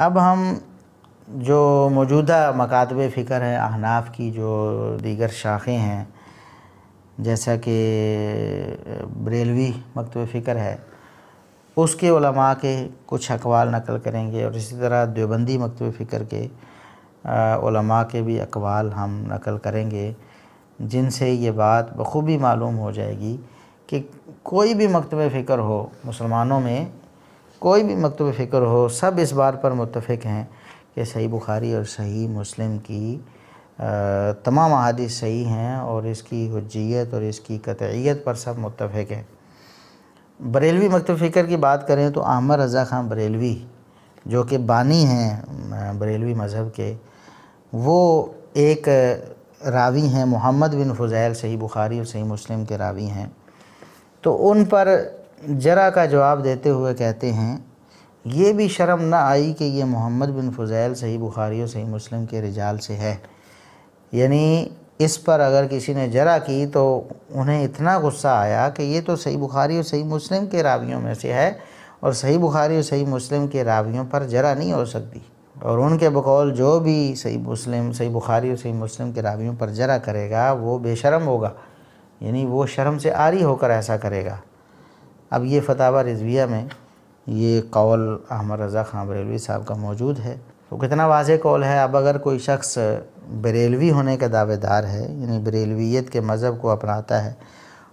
अब हम जो मौजूदा मकातब फ़िक्र है अहनाफ की जो दीगर शाखें हैं जैसा कि बरेलवी मकतब फ़िक्र है उसके उलमा के कुछ अकवाल नकल करेंगे और इसी तरह देवबंदी मकतब फ़िक्र के उलमा के भी अकवाल हम नकल करेंगे जिनसे ये बात बखूबी मालूम हो जाएगी कि कोई भी मकतब फ़िक्र हो मुसलमानों में कोई भी मकतब फ़िक्र हो सब इस बात पर मुतफ़ हैं कि सही बुखारी और सही मुस्लिम की तमाम अहादीस सही हैं और इसकी हजियत और इसकी कतईत पर सब मुतफ़ हैं बरेलवी मकतब फ़िक्र की बात करें तो अहमद रज़ा ख़ान बरेलवी जो कि बानी हैं बरेलवी मज़हब के वो एक रावी हैं मोहम्मद बिन फ़ुज़ैल सही बुखारी और सही मुस्लिम के रावी हैं तो उन पर जरा का जवाब देते हुए कहते हैं ये भी शर्म न आई कि ये मोहम्मद बिन फज़ैल सही बुखारी और सही मुस्लिम के रिजाल से है यानी इस पर अगर किसी ने जरा की तो उन्हें इतना गुस्सा आया कि ये तो सही बुखारी और सही मुस्लिम के रावियों में से है और सही बुखारी और सही मुस्लिम के रावियों पर जरा नहीं हो सकती और उनके बकौल जो भी सही मुस्लिम सही बुखारी और सही मुस्लिम के रावियों पर जरा करेगा वो बेशरम होगा यानी वो शर्म से आरी होकर ऐसा करेगा अब ये फतावा रिजविया में ये कौल अहमद रज़ा खान बरेलवी साहब का मौजूद है तो कितना वाज कौल है अब अगर कोई शख्स बरेलवी होने का दावेदार है यानी बरेलवीत के मज़हब को अपनाता है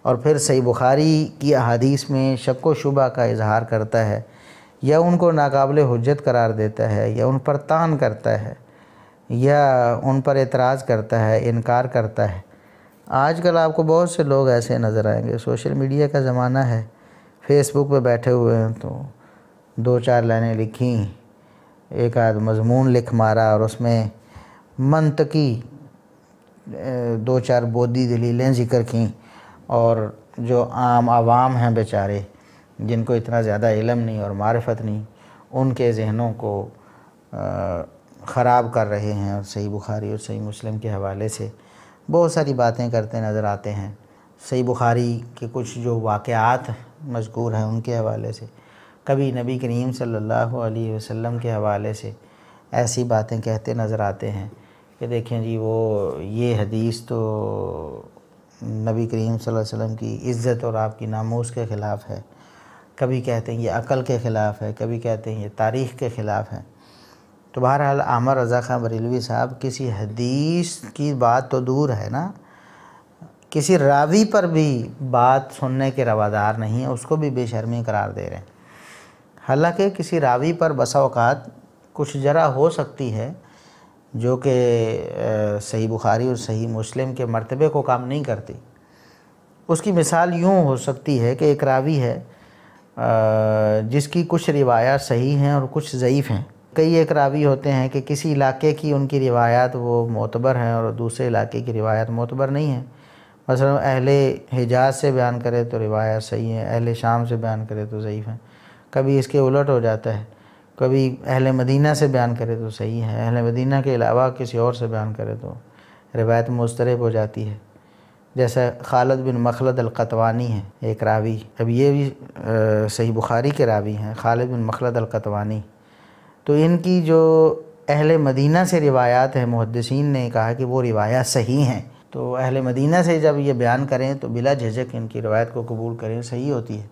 और फिर सही बुखारी की अहादीस में शक व शुबा का इजहार करता है या उनको नाकबिल हजत करार देता है या उन पर तान करता है या उन पर एतराज़ करता है इनकार करता है आजकल आपको बहुत से लोग ऐसे नज़र आएंगे सोशल मीडिया का ज़माना है फेसबुक पे बैठे हुए हैं तो दो चार लाइनें लिखी एक आध मजमून लिख मारा और उसमें की दो चार बोधी दलीलें जिक्र की और जो आम आवाम हैं बेचारे जिनको इतना ज़्यादा इलम नहीं और मारफत नहीं उनके जहनों को ख़राब कर रहे हैं और सही बुखारी और सही मुस्लिम के हवाले से बहुत सारी बातें करते नज़र आते हैं सही बुखारी के कुछ जो वाक़ात मशहूर हैं उनके हवाले से कभी नबी करीम सल्लल्लाहु अलैहि वसल्लम के हवाले से ऐसी बातें कहते नज़र आते हैं कि देखें जी वो ये हदीस तो नबी करीम सल्लल्लाहु अलैहि वसल्लम की इज़्ज़त और आपकी नामूस के ख़िलाफ़ है कभी कहते हैं ये अकल के ख़िलाफ़ है कभी कहते हैं ये तारीख़ के ख़िलाफ़ है तो बहरहाल आमर रज़ा खां बरेलवी साहब किसी हदीस की बात तो दूर है ना किसी रावी पर भी बात सुनने के रवादार नहीं है उसको भी बेशर्मी करार दे रहे हैं हालांकि किसी रावी पर बसाओक़ात कुछ जरा हो सकती है जो कि सही बुखारी और सही मुस्लिम के मर्तबे को काम नहीं करती उसकी मिसाल यूँ हो सकती है कि एक रावी है जिसकी कुछ रिवायात सही हैं और कुछ ज़यीफ़ हैं कई एक रावी होते हैं कि किसी इलाके की उनकी रिवायात वो मोतबर हैं और दूसरे इलाके की रिवायात मोतबर नहीं हैं मसल अहल हिजाज से बयान करे तो रिवायत सही है अहल शाम से बयान करे तो ज़यीफ़ है कभी इसके उलट हो जाता है कभी अहल मदीना से बयान करे तो सही है अहल मदीना के अलावा किसी और से बयान करे तो रिवायत मुस्तरब हो जाती है जैसा खालद बिन मखलद अलकतवानी है एक रावी अब ये भी आ, सही बुखारी के रावी हैं ख़ालद बिन मखलद अलकतवानी तो इनकी जो अहल मदीना से रिवायात है मुहदसिन ने कहा कि वो रिवायात सही हैं तो अहल मदीना से जब ये बयान करें तो बिला झिझक इनकी रिवायत को कबूल करें सही होती है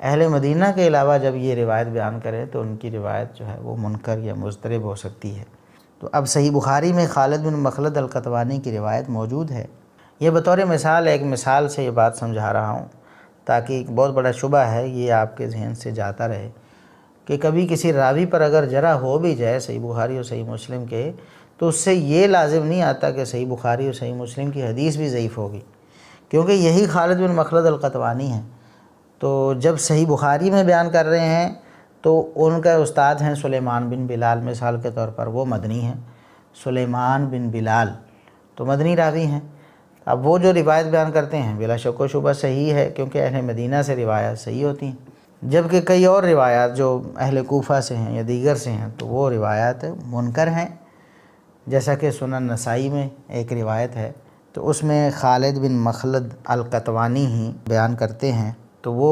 अहल मदीना के अलावा जब ये रिवायत बयान करें तो उनकी रिवायत जो है वो मुनकर या मुस्तरब हो सकती है तो अब सही बुखारी में खालिद बिन मखलद अलकतवानी की रिवायत मौजूद है यह बतौर मिसाल एक मिसाल से ये बात समझा रहा हूँ ताकि एक बहुत बड़ा शुबा है ये आपके जहन से जाता रहे कि कभी किसी रावी पर अगर जरा हो भी जाए सही बुखारी और सही मुस्लिम के तो उससे ये लाजिम नहीं आता कि सही बुखारी और सही मुस्लिम की हदीस भी ज़यीफ़ होगी क्योंकि यही खालिद बिन मखलद अलकतवानी हैं तो जब सही बुखारी में बयान कर रहे हैं तो उनका उस्ताद हैं सुलेमान बिन बिलाल मिसाल के तौर पर वो मदनी हैं सुलेमान बिन बिलाल तो मदनी रावी हैं अब वो जो रिवायत बयान करते हैं बिला शक शुबा सही है क्योंकि अहल मदीना से रिवायत सही होती हैं जबकि कई और रिवायात जो अहल कोफा से हैं या दीगर से हैं तो वो रिवायात मुनकर हैं जैसा कि सुना नसाई में एक रिवायत है तो उसमें खालिद बिन मखलद अलकतवानी ही बयान करते हैं तो वो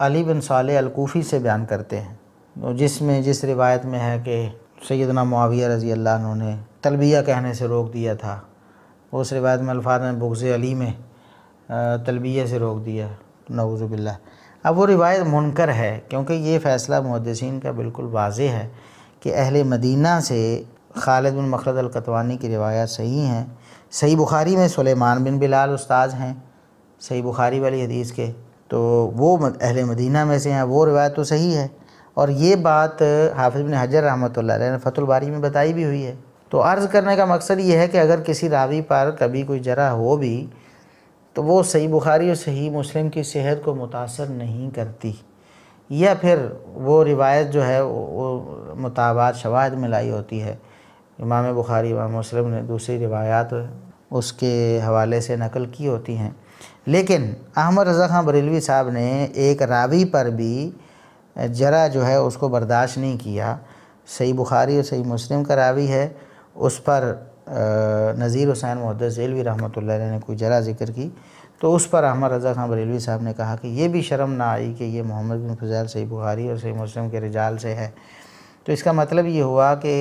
अली बिन साल अलकूफ़ी से बयान करते हैं तो जिसमें जिस रिवायत में है कि सैदना माविया रज़ी अल्लाह ने तलबिया कहने से रोक दिया था उस रिवायत में अल्फाज ने बुगज़ अली में तलबिया से रोक दिया नवजुबिल्ल अब वो रिवायत मुनकर है क्योंकि ये फ़ैसला मुहदसिन का बिल्कुल वाज है कि अहल मदीना से खालिद बिन मखलद अलकतवानी की रिवायत सही हैं सही बुखारी में सुलेमान बिन बिलाल उस्ताद हैं सही बुखारी वाली हदीस के तो वो अहल मदीना में से हैं वो रिवायत तो सही है और ये बात हाफिज़ बिन हजर रहमत ने फतुलबारी में बताई भी हुई है तो अर्ज़ करने का मकसद ये है कि अगर किसी रावी पर कभी कोई जरा हो भी तो वो सही बुखारी और सही मुस्लिम की सेहत को मुतासर नहीं करती या फिर वो रिवायत जो है वो मुताबात शवाद में लाई होती है इमाम बुखारी इमाम मुस्लिम ने दूसरी रिवायात उसके हवाले से नकल की होती हैं लेकिन अहमद रज़ा खां बरेलवी साहब ने एक रावी पर भी जरा जो है उसको बर्दाश्त नहीं किया सही बुखारी और सही मुस्लिम का रावी है उस पर नज़ीर हुसैन महदसलवी रहमत ने कोई जरा जिक्र की तो उस पर अहमद रज़ा खां बरेलवी साहब ने कहा कि ये भी शर्म ना आई कि ये मोहम्मद बिन फजैल सही बुखारी और सही मुस्लिम के रिजाल से है तो इसका मतलब ये हुआ कि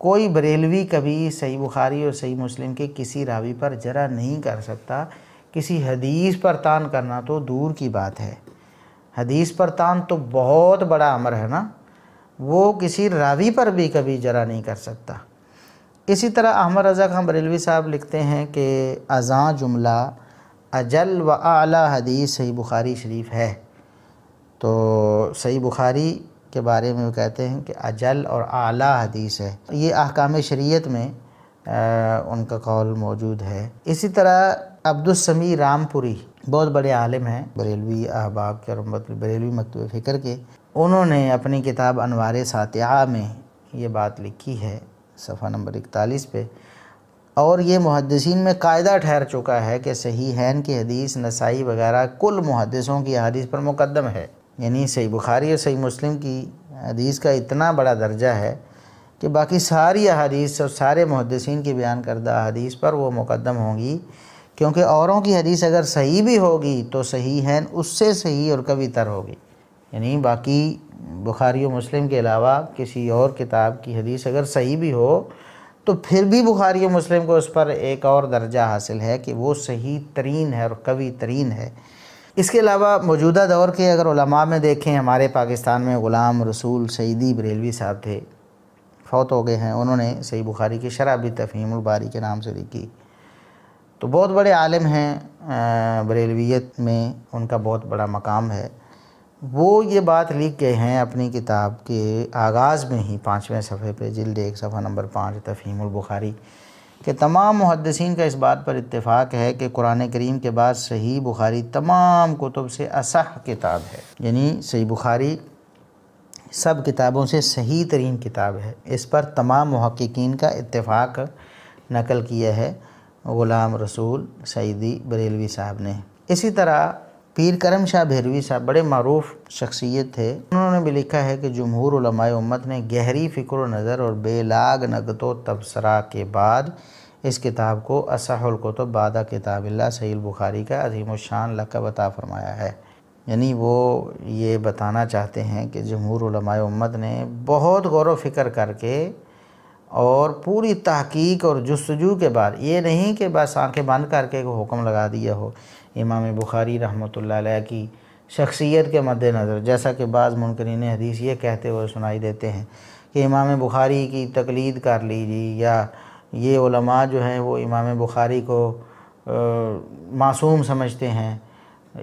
कोई बरेलवी कभी सही बुखारी और सही मुस्लिम के किसी रावी पर जरा नहीं कर सकता किसी हदीस पर तान करना तो दूर की बात है हदीस पर तान तो बहुत बड़ा अमर है ना वो किसी रावी पर भी कभी जरा नहीं कर सकता इसी तरह अहमद रज़ा खां बरेलवी साहब लिखते हैं कि अज़ाँ जुमला अजल व आला हदीस सही बुखारी शरीफ है तो सही बुखारी के बारे में कहते हैं कि अजल और आला हदीस है ये अहकाम शरीयत में आ, उनका कौल मौजूद है इसी तरह अब्दुलसमी रामपुरी बहुत बड़े आलिम हैं बरेलवी अहबाब के और बरेलवी मकतब फ़िक्र के उन्होंने अपनी किताब अनवार सातिया में ये बात लिखी है सफ़ा नंबर इकतालीस पे और ये मुहदसिन में कायदा ठहर चुका है कि सही हैन की हदीस नसाई वगैरह कुल मुहदसों की हदीस पर मुकदम है यानी सही बुखारी और सही मुस्लिम की हदीस का इतना बड़ा दर्जा है कि बाकी सारी हदीस और सारे मुहदसिन की बयान करदा हदीस पर वो मुकदम होंगी क्योंकि औरों की हदीस अगर सही भी होगी तो सही है उससे सही और कभी तर होगी यानी बाकी बुखारी और मुस्लिम के अलावा किसी और किताब की हदीस अगर सही भी हो तो फिर भी बुखारी और मुस्लिम को उस पर एक और दर्जा हासिल है कि वो सही तरीन है और कवि तरीन है इसके अलावा मौजूदा दौर के अगर उलमा में देखें हमारे पाकिस्तान में ग़ुलाम रसूल सईदी बरेलवी साहब थे फौत हो गए हैं उन्होंने सही बुखारी की शरह भी तफहीमबारी के नाम से लिखी तो बहुत बड़े आलम हैं बरेलवीत में उनका बहुत बड़ा मकाम है वो ये बात लिख गए हैं अपनी किताब के आगाज़ में ही पाँचवें सफ़े पर जल्द एक सफ़ा नंबर पाँच तफहीम बुखारी कि तमाम मुहदसिन का इस बात पर इतफाक़ है कि कुरान करीम के बाद सही बुखारी तमाम कुतुब से असह किताब है यानी सही बुखारी सब किताबों से सही तरीन किताब है इस पर तमाम महक्कीन का इतफ़ाक़ नकल किया है ग़ुलाम रसूल सईदी बरेलवी साहब ने इसी तरह पीर करम शाह भैरवी साहब बड़े मरूफ शख्सियत थे उन्होंने भी लिखा है कि जमहूर उम्मत ने गहरी फ़िक्र नज़र और बेलाग नगतो तबसरा के बाद इस किताब को को तो बादा किताब सहील बुखारी का अजीम शान लकब अता फरमाया है यानी वो ये बताना चाहते हैं कि जमहूर उम्मत ने बहुत गौर फिक्र करके और पूरी तहकीक और जस्तजू के बाद ये नहीं कि बस आंखें बंद करके हुक्म लगा दिया हो इमाम बुखारी रहमत की शख्सियत के मद्देनज़र जैसा कि बाज़ मुनकरीन हदीस ये कहते हुए सुनाई देते हैं कि इमाम बुखारी की तकलीद कर लीजिए या ये उलमा जो हैं वो इमाम बुखारी को मासूम समझते हैं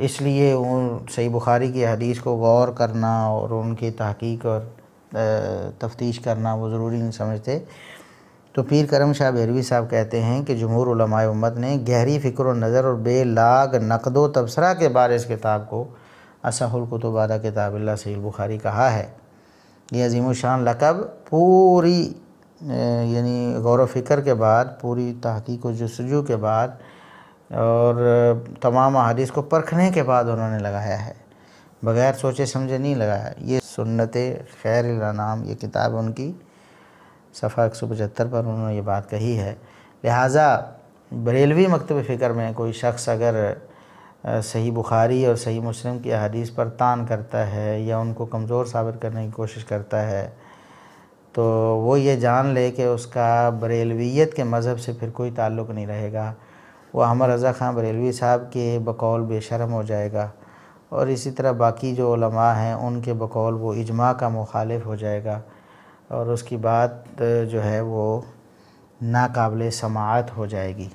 इसलिए उन सही बुखारी की हदीस को गौर करना और उनकी तहकीक और तफ्तीश करना वो ज़रूरी नहीं समझते तो पीर करम शाह भैरवी साहब कहते हैं कि जमहूर उम्मत ने गहरी फ़िक्र नज़र और बेलाग नकदो तबसरा के बारे इस किताब को असहुल कुतुबादा किताब सहील बुखारी कहा है ये अजीम शान लकब पूरी यानी गौर फिक्र के बाद पूरी तहकीक व जस्जू के बाद और तमाम अहादीस को परखने के बाद उन्होंने लगाया है बगैर सोचे समझे नहीं लगाया ये सुन्नत खैर नाम ये किताब उनकी सफ़ा एक सौ पचहत्तर पर उन्होंने ये बात कही है लिहाजा बरेलवी मकतब फ़िक्र में कोई शख्स अगर सही बुखारी और सही मुस्लिम की अदीस पर तान करता है या उनको कमज़ोर साबित करने की कोशिश करता है तो वो ये जान ले कि उसका बरेलवीत के मज़हब से फिर कोई ताल्लुक़ नहीं रहेगा वो अमर रज़ा ख़ान बरेलवी साहब के बकौल बेशरम हो जाएगा और इसी तरह बाकी जो हैं उनके बकौल वो इजमा का मुखालिफ हो जाएगा और उसकी बात जो है वो नाकबिल समात हो जाएगी